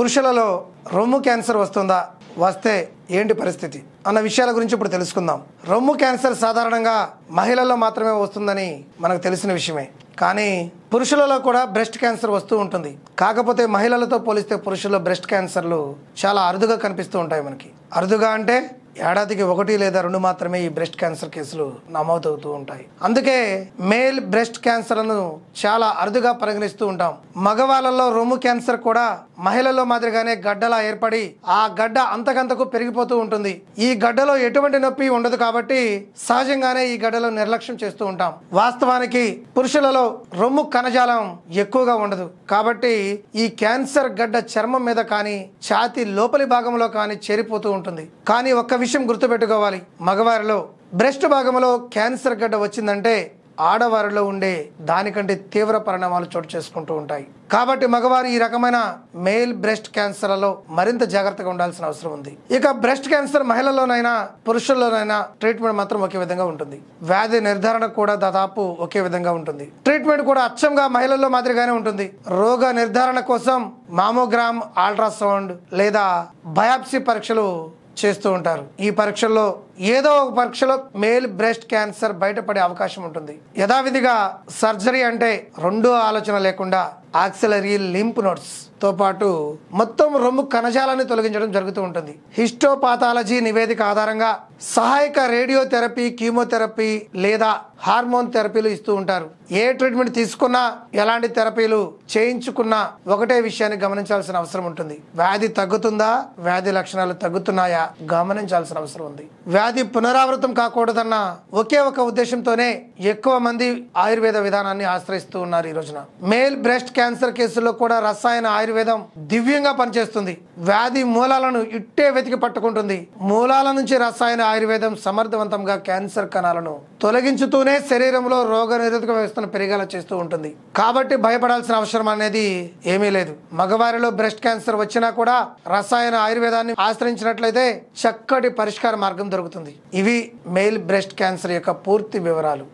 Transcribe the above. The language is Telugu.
పురుషులలో రొమ్ము క్యాన్సర్ వస్తుందా వస్తే ఏంటి పరిస్థితి అన్న విషయాల గురించి ఇప్పుడు తెలుసుకుందాం రొమ్ము క్యాన్సర్ సాధారణంగా మహిళల్లో మాత్రమే వస్తుందని మనకు తెలిసిన విషయమే కానీ పురుషులలో కూడా బ్రెస్ట్ క్యాన్సర్ వస్తూ ఉంటుంది కాకపోతే మహిళలతో పోలిస్తే పురుషుల్లో బ్రెస్ట్ క్యాన్సర్లు చాలా అరుదుగా కనిపిస్తూ ఉంటాయి మనకి అరుదుగా అంటే ఏడాదికి ఒకటి లేదా రెండు మాత్రమే ఈ బ్రెస్ట్ క్యాన్సర్ కేసులు నమోదవుతూ ఉంటాయి అందుకే మేల్ బ్రెస్ట్ క్యాన్సర్ను చాలా అరుదుగా పరిగణిస్తూ ఉంటాం మగవాళ్ళలో రొమ్ము క్యాన్సర్ కూడా మహిళల్లో మాదిరిగానే గడ్డలా ఏర్పడి ఆ గడ్డ అంతకంతకు పెరిగిపోతూ ఉంటుంది ఈ గడ్డలో ఎటువంటి నొప్పి ఉండదు కాబట్టి సహజంగానే ఈ గడ్డలో నిర్లక్ష్యం చేస్తూ ఉంటాం వాస్తవానికి పురుషులలో రొమ్ము కణజాలం ఎక్కువగా ఉండదు కాబట్టి ఈ క్యాన్సర్ గడ్డ చర్మం మీద కానీ ఛాతి లోపలి భాగంలో కానీ చేరిపోతూ ఉంటుంది కానీ ఒక్క విషయం విషయం గుర్తుపెట్టుకోవాలి మగవారిలో బ్రెస్ట్ భాగంలో క్యాన్సర్ గడ్డ వచ్చిందంటే ఆడవారిలో ఉండే దానికంటే తీవ్ర పరిణామాలు చోటు చేసుకుంటూ ఉంటాయి కాబట్టి మగవారు ఈ రకమైన మేల్ బ్రెస్ట్ క్యాన్సర్లలో మరింత జాగ్రత్తగా ఉండాల్సిన అవసరం ఉంది ఇక బ్రెస్ట్ క్యాన్సర్ మహిళల్లోనైనా పురుషుల్లోనైనా ట్రీట్మెంట్ మాత్రం ఒకే విధంగా ఉంటుంది వ్యాధి నిర్ధారణ కూడా దాదాపు ఒకే విధంగా ఉంటుంది ట్రీట్మెంట్ కూడా అచ్చంగా మహిళల్లో మాదిరిగానే ఉంటుంది రోగ నిర్ధారణ కోసం మామోగ్రామ్ అల్ట్రాసౌండ్ లేదా బయాప్సీ పరీక్షలు చేస్తూ ఉంటారు ఈ పరీక్షల్లో ఏదో ఒక పరీక్షలో మేల్ బ్రెస్ట్ క్యాన్సర్ బయటపడే అవకాశం ఉంటుంది యథావిధిగా సర్జరీ అంటే రెండో ఆలోచన లేకుండా ఆక్సిలరీ లింప్ నోట్స్ తో పాటు మొత్తం రొమ్ము కణజాలాన్ని తొలగించడం జరుగుతూ ఉంటుంది హిస్టోపాథాలజీ నివేదిక ఆధారంగా సహాయక రేడియోథెరపీ కీమోథెరపీ లేదా హార్మోన్ థెరపీలు ఇస్తూ ఉంటారు ఏ ట్రీట్మెంట్ తీసుకున్నా ఎలాంటి థెరపీలు చేయించుకున్నా ఒకటే విషయాన్ని గమనించాల్సిన అవసరం ఉంటుంది వ్యాధి తగ్గుతుందా వ్యాధి లక్షణాలు తగ్గుతున్నాయా గమనించాల్సిన అవసరం ఉంది వ్యాధి అది పునరావృతం కాకూడదన్న ఒకే ఒక ఉద్దేశంతోనే ఎక్కువ మంది ఆయుర్వేద విధానాన్ని ఆశ్రయిస్తూ ఉన్నారు ఈ రోజున మేల్ బ్రెస్ట్ క్యాన్సర్ కేసుల్లో కూడా రసాయన ఆయుర్వేదం దివ్యంగా పనిచేస్తుంది వ్యాధి మూలాలను ఇట్టే వెతికి పట్టుకుంటుంది మూలాల నుంచి రసాయన ఆయుర్వేదం సమర్థవంతంగా క్యాన్సర్ కణాలను తొలగించుతూనే శరీరంలో రోగ నిరోధక వ్యవస్థను పెరిగేలా చేస్తూ ఉంటుంది కాబట్టి భయపడాల్సిన అవసరం అనేది ఏమీ లేదు మగవారిలో బ్రెస్ట్ క్యాన్సర్ వచ్చినా కూడా రసాయన ఆయుర్వేదాన్ని ఆశ్రయించినట్లయితే చక్కటి పరిష్కార మార్గం దొరుకుతుంది జరుగుతుంది ఇవి మెయిల్ బ్రెస్ట్ క్యాన్సర్ యొక్క పూర్తి వివరాలు